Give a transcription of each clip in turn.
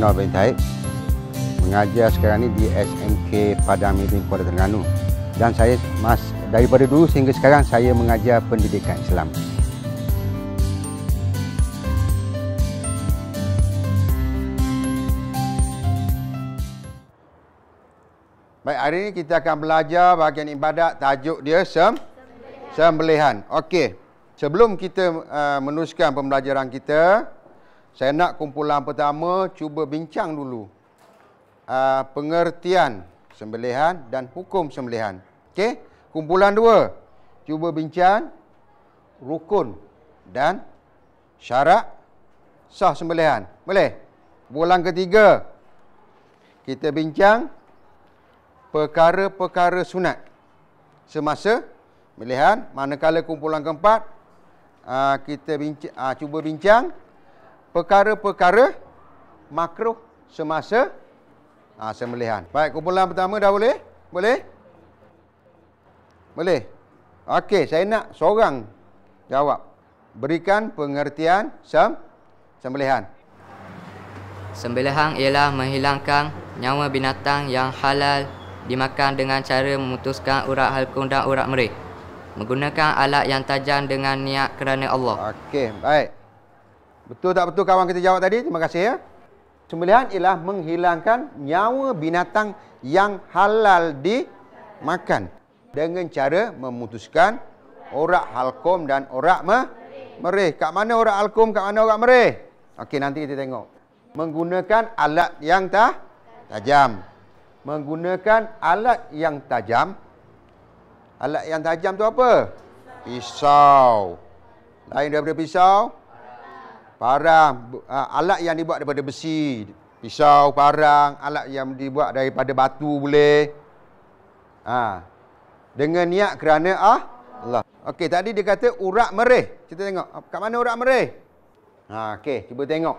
Nur bin Tahir mengajar sekarang ni di SMK Padang Miring Kuala Terengganu dan saya mas daripada dulu sehingga sekarang saya mengajar pendidikan Islam. Baik, hari ini kita akan belajar bahagian ibadat tajuk dia sem sembelihan. Okey. Sebelum kita uh, meneruskan pembelajaran kita, saya nak kumpulan pertama cuba bincang dulu uh, pengertian sembelihan dan hukum sembelihan. Okey, kumpulan dua cuba bincang rukun dan syarat sah sembelihan. Boleh? Bulan ketiga kita bincang perkara-perkara sunat semasa pemilihan manakala kumpulan keempat ah, kita bincang, ah, cuba bincang perkara-perkara makruh semasa ha, sembelihan. Baik, kumpulan pertama dah boleh? Boleh? Boleh? Okey, saya nak seorang jawab. Berikan pengertian sem sembelihan. Sembelihan ialah menghilangkan nyawa binatang yang halal dimakan dengan cara memutuskan urat halkung dan urat merih. Menggunakan alat yang tajam dengan niat kerana Allah. Okey, baik. Betul tak betul kawan kita jawab tadi? Terima kasih ya. Sembelihan ialah menghilangkan nyawa binatang yang halal dimakan dengan cara memutuskan orak halkom dan orak me merih. Kat mana orak halkom, kak mana orak merih? Okey, nanti kita tengok. Menggunakan alat yang tah tajam. Menggunakan alat yang tajam. Alat yang tajam tu apa? Pisau. Lain daripada pisau, parang, uh, alat yang dibuat daripada besi, pisau, parang, alat yang dibuat daripada batu boleh. Ha. Dengan niat kerana ah Allah. Okey, tadi dia kata urat merih. Kita tengok, ah, kat mana urat merih? Ha, okey, cuba tengok.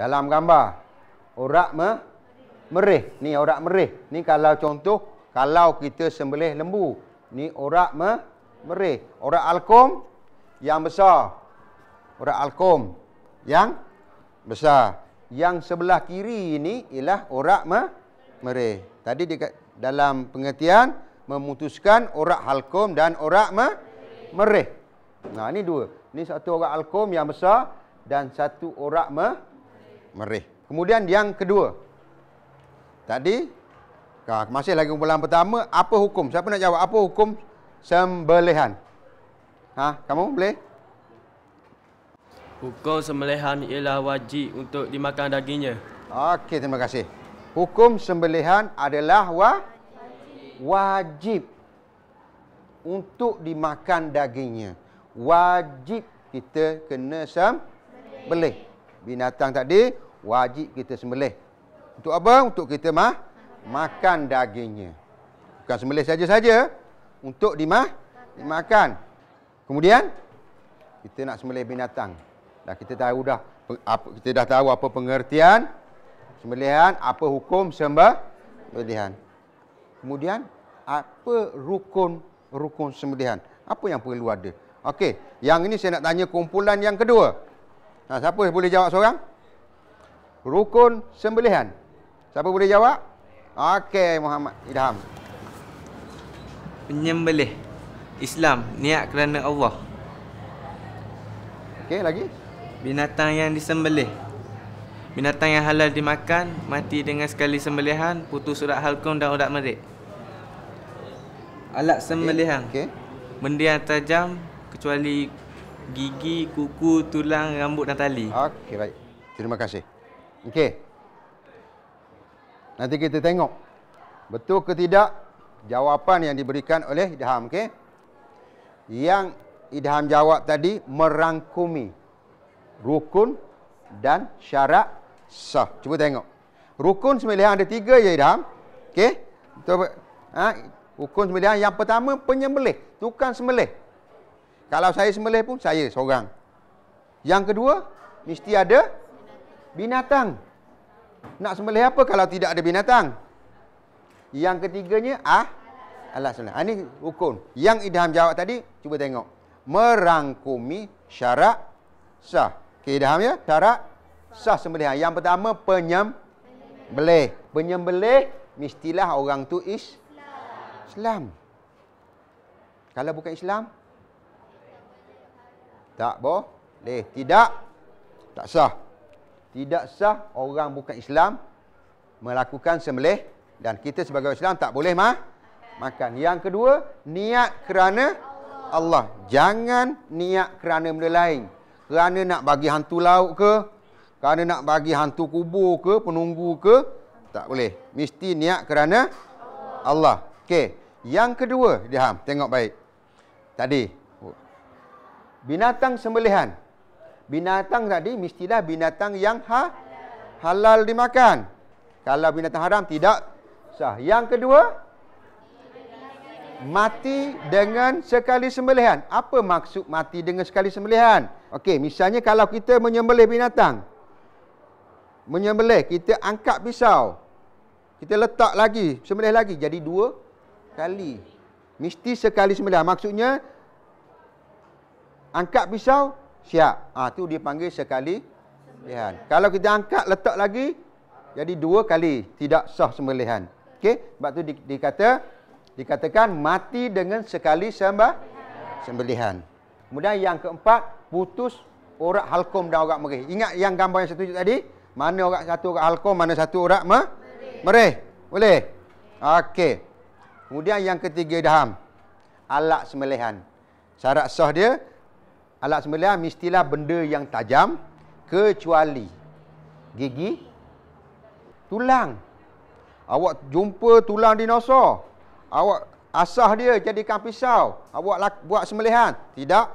Dalam gambar. Urat me merih. Ni urat merih. Ni kalau contoh kalau kita sembelih lembu, ni urat me merih. Urat alkum yang besar orang alkom yang besar. Yang sebelah kiri ini ialah orang me Merih. Tadi dekat dalam pengertian memutuskan orang Halkom dan orang me Merih. Nah, ini dua. Ini satu orang alkom yang besar dan satu orang me Merih. Kemudian yang kedua. Tadi masih lagi kumpulan pertama, apa hukum? Siapa nak jawab? Apa hukum sembelihan? Ha, kamu boleh? Hukum sembelihan ialah wajib untuk dimakan dagingnya. Okey, terima kasih. Hukum sembelihan adalah wa wajib untuk dimakan dagingnya. Wajib kita kena sembelih. Binatang tadi wajib kita sembelih. Untuk apa? Untuk kita mah makan dagingnya. Bukan sembelih saja-saja. Untuk dimah dimakan. Kemudian kita nak sembelih binatang. Dah kita tahu dah apa kita dah tahu apa pengertian sembelihan, apa hukum sembelihan. Kemudian apa rukun-rukun sembelihan? Apa yang perlu ada? Okey, yang ini saya nak tanya kumpulan yang kedua. Ha, siapa yang boleh jawab seorang? Rukun sembelihan. Siapa boleh jawab? Okey, Muhammad Idham. Penyembelih Islam niat kerana Allah. Okey, lagi? binatang yang disembelih binatang yang halal dimakan mati dengan sekali sembelihan putus urat halkum dan urat merik alat sembelihan okey benda yang tajam kecuali gigi kuku tulang rambut dan tali okey baik terima kasih okey nanti kita tengok betul ke tidak jawapan yang diberikan oleh idham okey yang idham jawab tadi merangkumi rukun dan syarat sah. Cuba tengok. Rukun sembilan ada tiga je ya, Idham. Okey. Itu ha? Rukun sembilan yang pertama penyembelih. Tukang sembelih. Kalau saya sembelih pun saya seorang. Yang kedua mesti ada binatang. Nak sembelih apa kalau tidak ada binatang? Yang ketiganya ah alat sembelih. Ini rukun. Yang Idham jawab tadi cuba tengok. Merangkumi syarat sah. Okey, dah ya? Syarat sah sembelihan. Ha, yang pertama, penyembelih. Penyembelih, mestilah orang tu is? Islam. Kalau bukan Islam? Tak boleh. Tidak? Tak sah. Tidak sah orang bukan Islam melakukan sembelih. Dan kita sebagai Islam tak boleh mah? makan. Yang kedua, niat kerana Allah. Jangan niat kerana benda lain. Kerana nak bagi hantu laut ke? Kerana nak bagi hantu kubur ke? Penunggu ke? Tak boleh. Mesti niat kerana Allah. Okey. Yang kedua, Diham. Tengok baik. Tadi. Oh. Binatang sembelihan. Binatang tadi mestilah binatang yang ha halal dimakan. Kalau binatang haram tidak sah. Yang kedua, mati dengan sekali sembelihan. Apa maksud mati dengan sekali sembelihan? Okey, misalnya kalau kita menyembelih binatang. Menyembelih, kita angkat pisau. Kita letak lagi, sembelih lagi. Jadi dua kali. Mesti sekali sembelihan. Maksudnya, angkat pisau, siap. Ah ha, tu dia panggil sekali sembelihan. Kalau kita angkat, letak lagi, jadi dua kali. Tidak sah sembelihan. Okey, sebab tu dikata... kata dikatakan mati dengan sekali sembah sembelihan. Kemudian yang keempat, putus orang halkom dan orang merih. Ingat yang gambar yang setuju tadi? Mana orang satu orang halkom, mana satu orang me? merih. merih. Boleh? Okey. Kemudian yang ketiga daham. Alat sembelihan. Syarat sah dia, alat sembelihan mestilah benda yang tajam kecuali gigi tulang. Awak jumpa tulang dinosaur. Awak asah dia jadikan pisau. Awak lak, buat sembelihan. Tidak.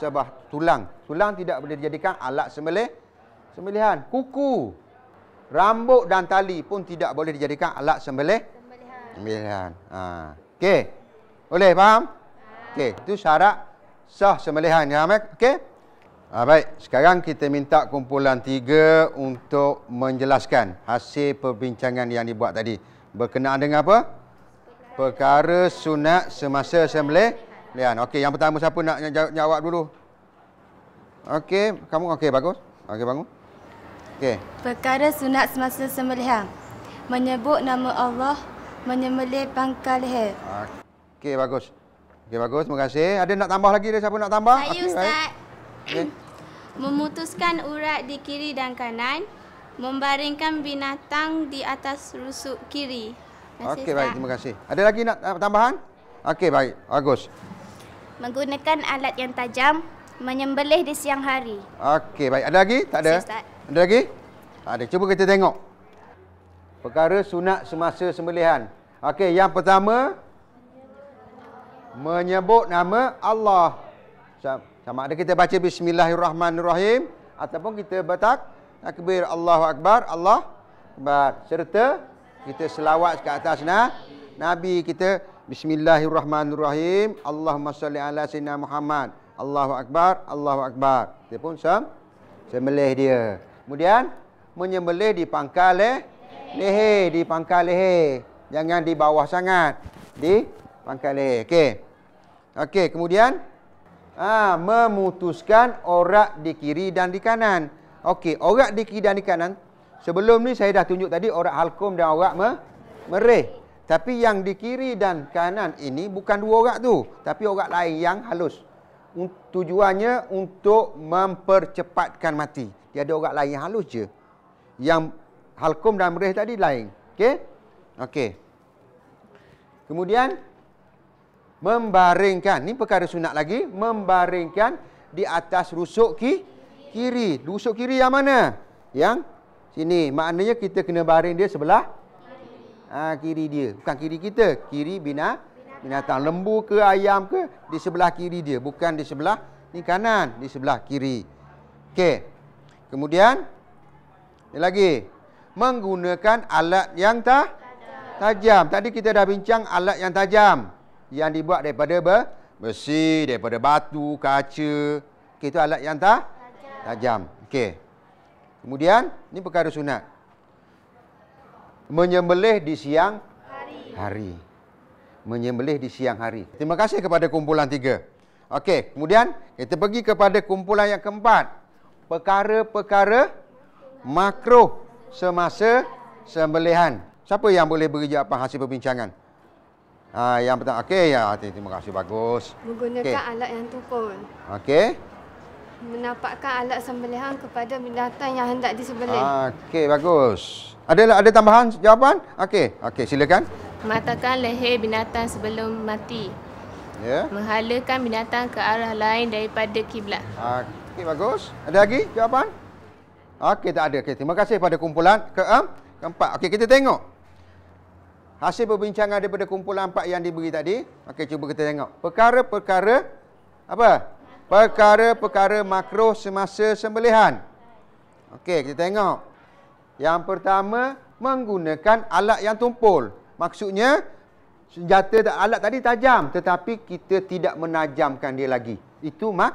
Sebab tulang. Tulang tidak boleh dijadikan alat sembelih. Sembelihan. Kuku. Rambut dan tali pun tidak boleh dijadikan alat sembelih. Sembelihan. Ha. Okey. Boleh faham? Ah. Okey. Itu syarat sah sembelihan. Ya, Okey. Ha, baik, sekarang kita minta kumpulan tiga untuk menjelaskan hasil perbincangan yang dibuat tadi. Berkenaan dengan apa? perkara sunat semasa Lian, Okey, yang pertama siapa nak jawab dulu? Okey, kamu okey bagus. Okey, bangun. Okey. Perkara sunat semasa sembelihan. Menyebut nama Allah, menyembelih pangkal leher. Okey, bagus. Okey, bagus. Terima kasih. Ada nak tambah lagi dah siapa nak tambah? Saya, okay, Ustaz. Okay. Memutuskan urat di kiri dan kanan. Membaringkan binatang di atas rusuk kiri kasih. Okey baik, terima kasih. Ada lagi nak tambahan? Okey baik, bagus. Menggunakan alat yang tajam menyembelih di siang hari. Okey baik, ada lagi? Tak ada. Ustaz. Ada lagi? Tak ada. Cuba kita tengok. Perkara sunat semasa sembelihan. Okey, yang pertama menyebut nama Allah. Sama ada kita baca bismillahirrahmanirrahim ataupun kita bertak takbir Allahu akbar Allah akbar serta kita selawat ke atas na nabi kita bismillahirrahmanirrahim Allahumma salli ala sayyidina Muhammad Allahu akbar Allahu akbar dia pun sem sembelih dia kemudian menyembelih di pangkal leh leher di pangkal leher jangan di bawah sangat di pangkal leher okey okey kemudian ah memutuskan orak di kiri dan di kanan okey Orak di kiri dan di kanan Sebelum ni saya dah tunjuk tadi orang halkum dan orang me mereh, Tapi yang di kiri dan kanan ini bukan dua orang tu, tapi orang lain yang halus. Tujuannya untuk mempercepatkan mati. Dia ada orang lain yang halus je. Yang halkum dan mereh tadi lain. Okey? Okey. Kemudian membaringkan. Ini perkara sunat lagi, membaringkan di atas rusuk ki kiri. Rusuk kiri yang mana? Yang Sini, maknanya kita kena baring dia sebelah kiri. Ah, ha, kiri dia. Bukan kiri kita, kiri binatang. Binatang lembu ke ayam ke di sebelah kiri dia, bukan di sebelah ni kanan, di sebelah kiri. Okey. Kemudian ni lagi menggunakan alat yang ta tajam. Tadi kita dah bincang alat yang tajam yang dibuat daripada besi, daripada batu, kaca. Okey, itu alat yang ta tajam. tajam. Okey. Kemudian ini perkara sunat. Menyembelih di siang hari. hari. Menyembelih di siang hari. Terima kasih kepada kumpulan tiga. Okey, kemudian kita pergi kepada kumpulan yang keempat. Perkara-perkara makro semasa sembelihan. Siapa yang boleh beri jawapan hasil perbincangan? Ah, yang pertama. Okey, ya. Terima kasih. Bagus. Menggunakan okay. alat yang tukul. Okey menapakkan alat sembelihan kepada binatang yang hendak disembelih. Okey, bagus. Ada ada tambahan jawapan? Okey, okey silakan. Mematahkan leher binatang sebelum mati. Ya. Yeah. Menghalakan binatang ke arah lain daripada kiblat. Okey, bagus. Ada lagi jawapan? Okey, tak ada. Okay, terima kasih pada kumpulan ke keempat. Okey, kita tengok. Hasil perbincangan daripada kumpulan empat yang diberi tadi. Okey, cuba kita tengok. Perkara-perkara apa? perkara-perkara makro semasa sembelihan. Okey, kita tengok. Yang pertama, menggunakan alat yang tumpul. Maksudnya, senjata alat tadi tajam. Tetapi kita tidak menajamkan dia lagi. Itu mak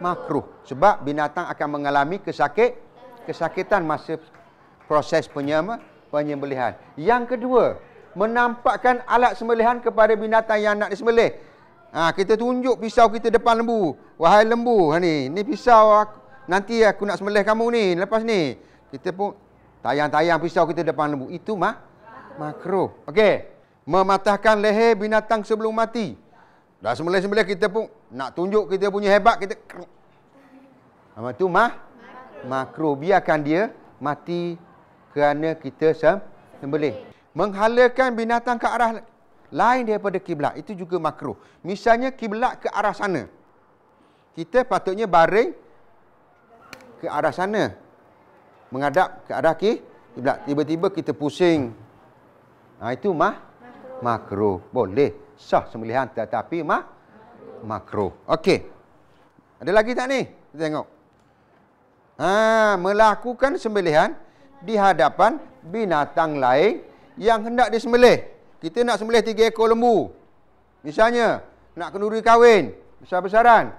makro. Sebab binatang akan mengalami kesakit, kesakitan masa proses penyama penyembelihan. Yang kedua, menampakkan alat sembelihan kepada binatang yang nak disembelih. Ha, kita tunjuk pisau kita depan lembu. Wahai lembu, ha, ni, ni pisau aku, nanti aku nak semelih kamu ni. Lepas ni, kita pun tayang-tayang pisau kita depan lembu. Itu mah makro. Okey. Mematahkan leher binatang sebelum mati. Dah semelih-semelih kita pun nak tunjuk kita punya hebat. Kita... Nama itu mah makro. Biarkan dia mati kerana kita sembelih. Menghalakan binatang ke arah lain daripada kiblat. Itu juga makruh. Misalnya kiblat ke arah sana. Kita patutnya baring ke arah sana. Menghadap ke arah kiblat. Tiba-tiba kita pusing. Ha, itu mah makruh. Boleh. Sah sembelihan tetapi mah makruh. Okey. Ada lagi tak ni? Kita tengok. Ha, melakukan sembelihan di hadapan binatang lain yang hendak disembelih. Kita nak sembelih tiga ekor lembu. Misalnya, nak kenduri kahwin. Besar-besaran.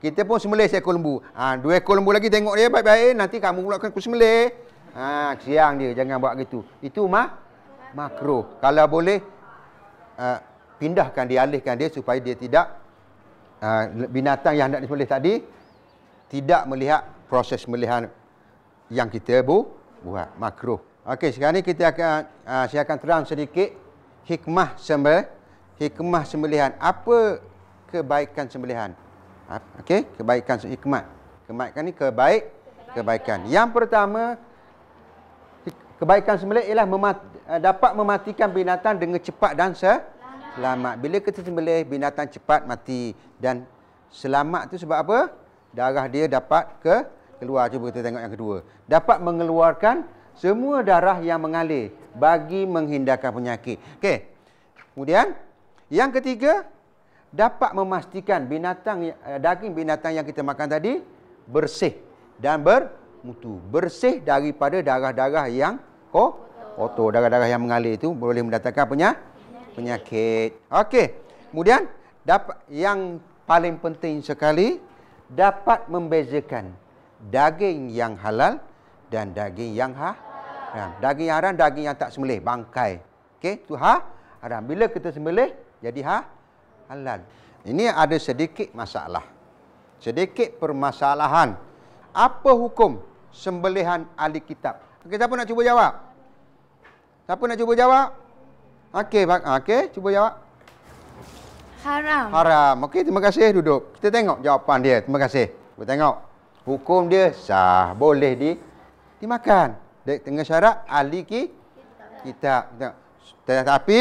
Kita pun sembelih seekor lembu. Ha, dua ekor lembu lagi tengok dia baik-baik. Nanti kamu pula akan kusembelih. Ha, siang dia. Jangan buat gitu. Itu mah? makro. Kalau boleh, uh, pindahkan dia, alihkan dia supaya dia tidak uh, binatang yang hendak disembelih tadi tidak melihat proses melihat yang kita bu, buat makro. Okey, sekarang ni kita akan uh, saya akan terang sedikit hikmah sembel, hikmah sembelihan apa kebaikan sembelihan ha, okey kebaikan hikmah. kebaikan ni kebaik kebaikan yang pertama kebaikan sembelih ialah memat, eh, dapat mematikan binatang dengan cepat dan selamat bila kita sembelih binatang cepat mati dan selamat tu sebab apa darah dia dapat ke keluar cuba kita tengok yang kedua dapat mengeluarkan semua darah yang mengalir bagi menghindarkan penyakit. Okey. Kemudian yang ketiga dapat memastikan binatang eh, daging binatang yang kita makan tadi bersih dan bermutu. Bersih daripada darah-darah yang kotor. Kotor darah-darah yang mengalir itu boleh mendatangkan penyakit. penyakit. Okey. Kemudian dapat yang paling penting sekali dapat membezakan daging yang halal dan daging yang haram. Ha, daging haram daging yang tak sembelih, bangkai. Okey, tu ha haram. Bila kita sembelih jadi ha halal. Ini ada sedikit masalah. Sedikit permasalahan. Apa hukum sembelihan ahli kitab? Okey, siapa nak cuba jawab? Siapa nak cuba jawab? Okey, ha, okey, cuba jawab. Haram. Haram. Okey, terima kasih duduk. Kita tengok jawapan dia. Terima kasih. Kita tengok. Hukum dia sah, boleh di dimakan dengan syarat ahli ki kitab. Tetapi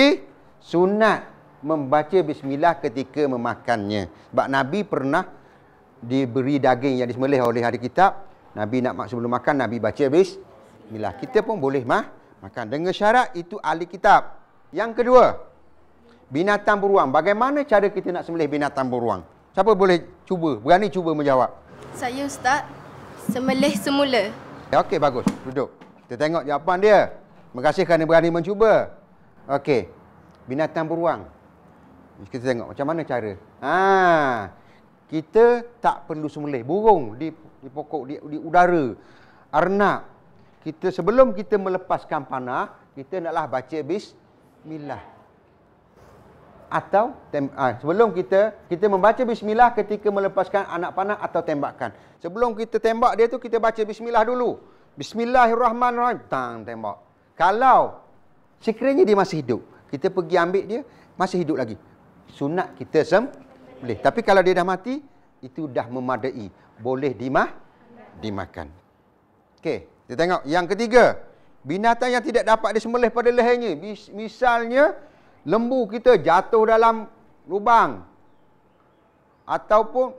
sunat membaca bismillah ketika memakannya. Sebab Nabi pernah diberi daging yang disembelih oleh ahli kitab. Nabi nak mak sebelum makan Nabi baca bismillah. Kita pun boleh mah makan dengan syarat itu ahli kitab. Yang kedua, binatang beruang. Bagaimana cara kita nak sembelih binatang beruang? Siapa boleh cuba? Berani cuba menjawab? Saya ustaz sembelih semula. Okey bagus. Duduk. Kita tengok jawapan dia. Terima kasih kerana berani mencuba. Okey. Binatang beruang. Kita tengok macam mana cara. Ha. Kita tak perlu semulih burung di di pokok di, di udara. Arnab. Kita sebelum kita melepaskan panah, kita naklah baca bismillah. Atau tem, ha, sebelum kita kita membaca bismillah ketika melepaskan anak panah atau tembakan. Sebelum kita tembak dia tu kita baca bismillah dulu. Bismillahirrahmanirrahim. Tang tembak. Kalau sekiranya dia masih hidup, kita pergi ambil dia, masih hidup lagi. Sunat kita sem boleh. Tapi kalau dia dah mati, itu dah memadai. Boleh dimah dimakan. Okey, kita tengok yang ketiga. Binatang yang tidak dapat disembelih pada lehernya. Misalnya, lembu kita jatuh dalam lubang. Ataupun,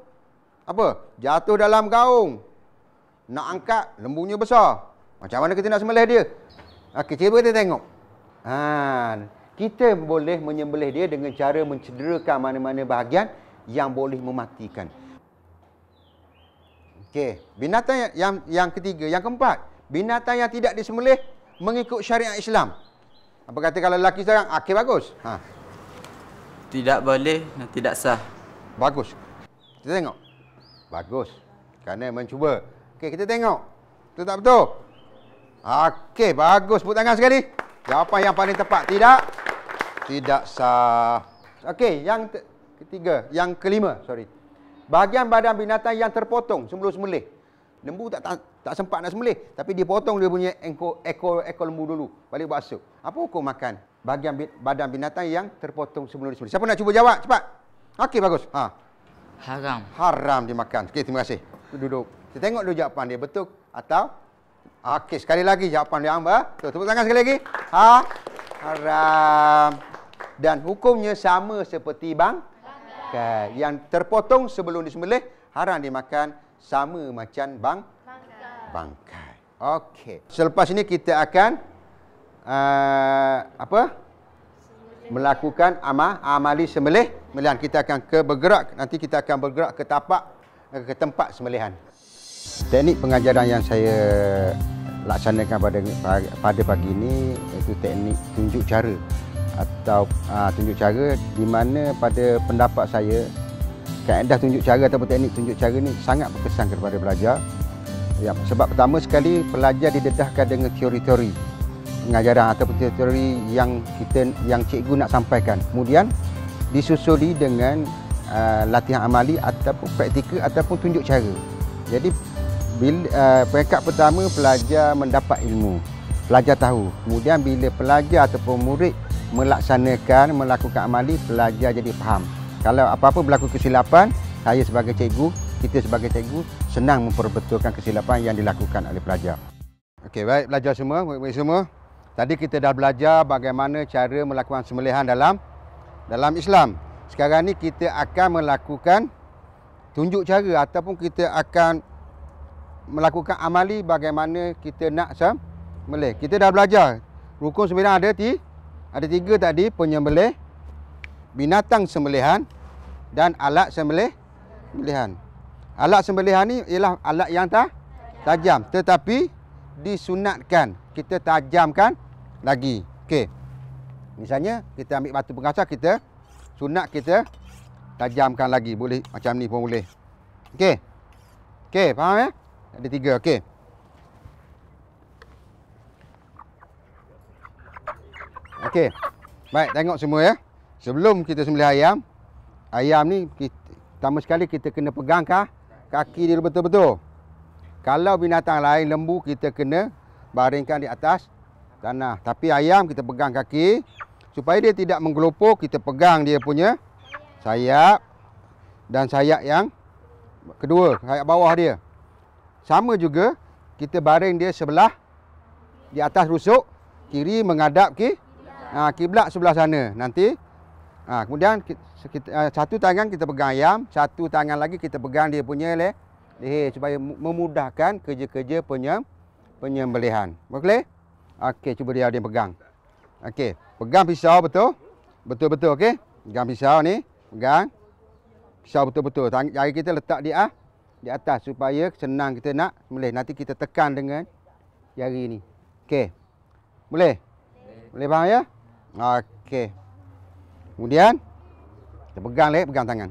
apa? Jatuh dalam gaung. Nak angkat, lembunya besar. Macam mana kita nak sembelih dia? Okay, cuba kita tengok. Ha, kita boleh menyembelih dia dengan cara mencederakan mana-mana bahagian yang boleh mematikan. Okey, binatang yang, yang, yang ketiga, yang keempat. Binatang yang tidak disembelih mengikut syariat Islam. Apa kata kalau lelaki sekarang? Okey, bagus. Ha. Tidak boleh tidak sah. Bagus. Kita tengok. Bagus. Kerana mencuba. Okey, kita tengok. Betul tak betul? Okey, bagus. Sebut tangan sekali. Jawapan yang paling tepat. Tidak? Tidak sah. Okey, yang ketiga. Yang kelima, sorry. Bahagian badan binatang yang terpotong sembelih-sembelih. Lembu tak, tak tak sempat nak sembelih. Tapi dia potong dia punya ekor, ekor, ekor lembu dulu. Balik basuh. Apa hukum makan? Bahagian badan binatang yang terpotong sembelih-sembelih. Siapa nak cuba jawab? Cepat. Okey, bagus. Ha. Haram. Haram dimakan. Okey, terima kasih. Duduk. Kita tengok dulu jawapan dia betul atau Okey, sekali lagi jawapan dia ambil. Ah. Tuh, tepuk tangan sekali lagi. Ha? Haram. Dan hukumnya sama seperti bang. Okay. Yang terpotong sebelum disembelih, haram dimakan sama macam bang. Bangkai. Okey. Selepas ini kita akan uh, apa? Melakukan amal amali sembelih. Melihat kita akan ke bergerak. Nanti kita akan bergerak ke tapak ke tempat sembelihan. Teknik pengajaran yang saya laksanakan pada pada pagi ini itu teknik tunjuk cara atau uh, tunjuk cara di mana pada pendapat saya kaedah tunjuk cara ataupun teknik tunjuk cara ini sangat berkesan kepada pelajar. Ya, sebab pertama sekali pelajar didedahkan dengan teori-teori pengajaran atau teori-teori yang kita yang cikgu nak sampaikan. Kemudian disusuli dengan uh, latihan amali ataupun praktikal ataupun tunjuk cara. Jadi bila uh, peringkat pertama pelajar mendapat ilmu pelajar tahu kemudian bila pelajar ataupun murid melaksanakan melakukan amali pelajar jadi faham kalau apa-apa berlaku kesilapan saya sebagai cikgu kita sebagai cikgu senang memperbetulkan kesilapan yang dilakukan oleh pelajar okey baik pelajar semua murid-murid semua tadi kita dah belajar bagaimana cara melakukan sembelihan dalam dalam Islam sekarang ni kita akan melakukan tunjuk cara ataupun kita akan melakukan amali bagaimana kita nak sembelih. Kita dah belajar rukun sembilan ada ti ada tiga tadi penyembelih, binatang sembelihan dan alat sembelih sembelihan. Alat sembelihan ni ialah alat yang ta, tajam tetapi disunatkan. Kita tajamkan lagi. Okey. Misalnya kita ambil batu pengasah kita sunat kita tajamkan lagi boleh macam ni pun boleh. Okey. Okey, faham ya? Eh? Ada tiga, okey. Okey. Baik, tengok semua ya. Sebelum kita sembelih ayam, ayam ni kita, pertama sekali kita kena pegang kah kaki dia betul-betul. Kalau binatang lain, lembu, kita kena baringkan di atas tanah. Tapi ayam kita pegang kaki supaya dia tidak menggelopok, kita pegang dia punya sayap dan sayap yang kedua, sayap bawah dia. Sama juga kita baring dia sebelah di atas rusuk kiri menghadap ke ha, kiblat sebelah sana nanti. Ha, kemudian kita, ha, satu tangan kita pegang ayam, satu tangan lagi kita pegang dia punya leh leher supaya memudahkan kerja-kerja penyem, penyembelihan. Boleh? Okey, cuba dia dia pegang. Okey, pegang pisau betul? Betul-betul okey. Pegang pisau ni, pegang. Pisau betul-betul. Jari kita letak dia. ah, di atas supaya senang kita nak boleh nanti kita tekan dengan jari ni okey boleh boleh faham ya okey kemudian kita pegang leh pegang tangan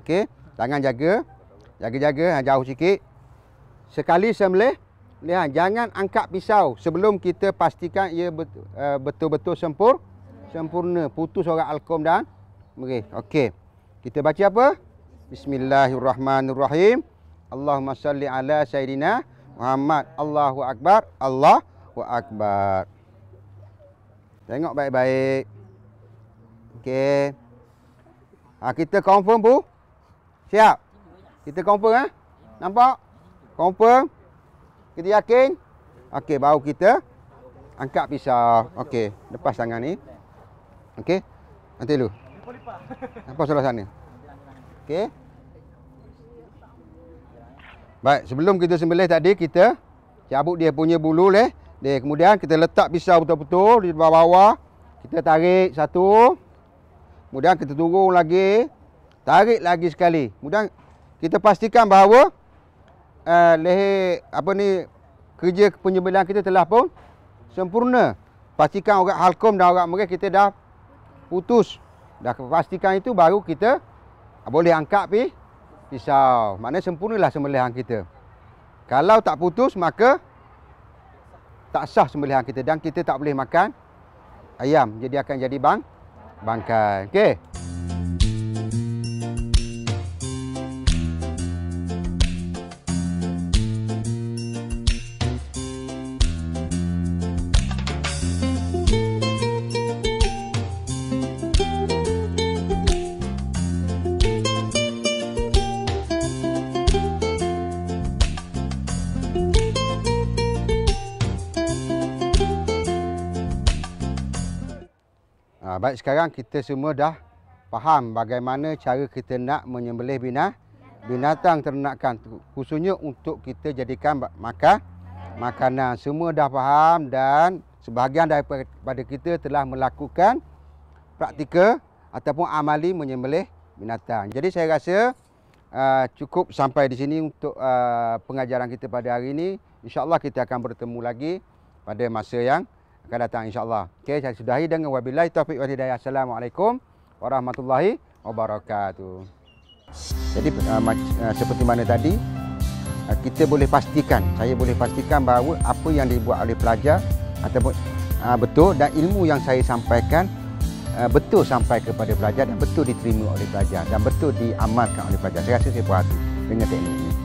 okey tangan jaga jaga-jaga ha, jauh sikit sekali sembelih boleh ha, jangan angkat pisau sebelum kita pastikan ia eh, betul-betul sempur sempurna putus orang alkom dan merih okey kita baca apa Bismillahirrahmanirrahim. Allahumma salli ala sayyidina Muhammad. Allahu akbar. Allahu akbar. Tengok baik-baik. Okey. Ha, kita confirm bu. Siap. Kita confirm eh. Nampak? Confirm. Kita yakin? Okey, baru kita angkat pisau. Okey, lepas tangan ni. Okey. Nanti dulu. Nampak salah sana? Okey. Baik, sebelum kita sembelih tadi kita cabut dia punya bulu leh. Dia kemudian kita letak pisau betul-betul di bawah-bawah. Kita tarik satu. Kemudian kita turun lagi. Tarik lagi sekali. Kemudian kita pastikan bahawa uh, leher apa ni kerja penyembelihan kita telah pun sempurna. Pastikan orang halkom dan orang mereka kita dah putus. Dah pastikan itu baru kita boleh angkat pergi pisau. Maknanya sempurnalah sembelihan kita. Kalau tak putus maka tak sah sembelihan kita dan kita tak boleh makan ayam. Jadi akan jadi bang bangkai. Okey. Baik sekarang kita semua dah faham bagaimana cara kita nak menyembelih binatang, binatang ternakan khususnya untuk kita jadikan makan makanan. Semua dah faham dan sebahagian daripada kita telah melakukan praktika ataupun amali menyembelih binatang. Jadi saya rasa uh, cukup sampai di sini untuk uh, pengajaran kita pada hari ini. InsyaAllah kita akan bertemu lagi pada masa yang akan datang insyaAllah. Okey, saya sudahi dengan wabillahi taufiq wa hidayah. Assalamualaikum warahmatullahi wabarakatuh. Jadi ah, ah, seperti mana tadi, ah, kita boleh pastikan, saya boleh pastikan bahawa apa yang dibuat oleh pelajar ataupun betul dan ilmu yang saya sampaikan betul sampai kepada pelajar dan betul diterima oleh pelajar dan betul diamalkan oleh pelajar. Saya rasa saya puas hati dengan teknik ini.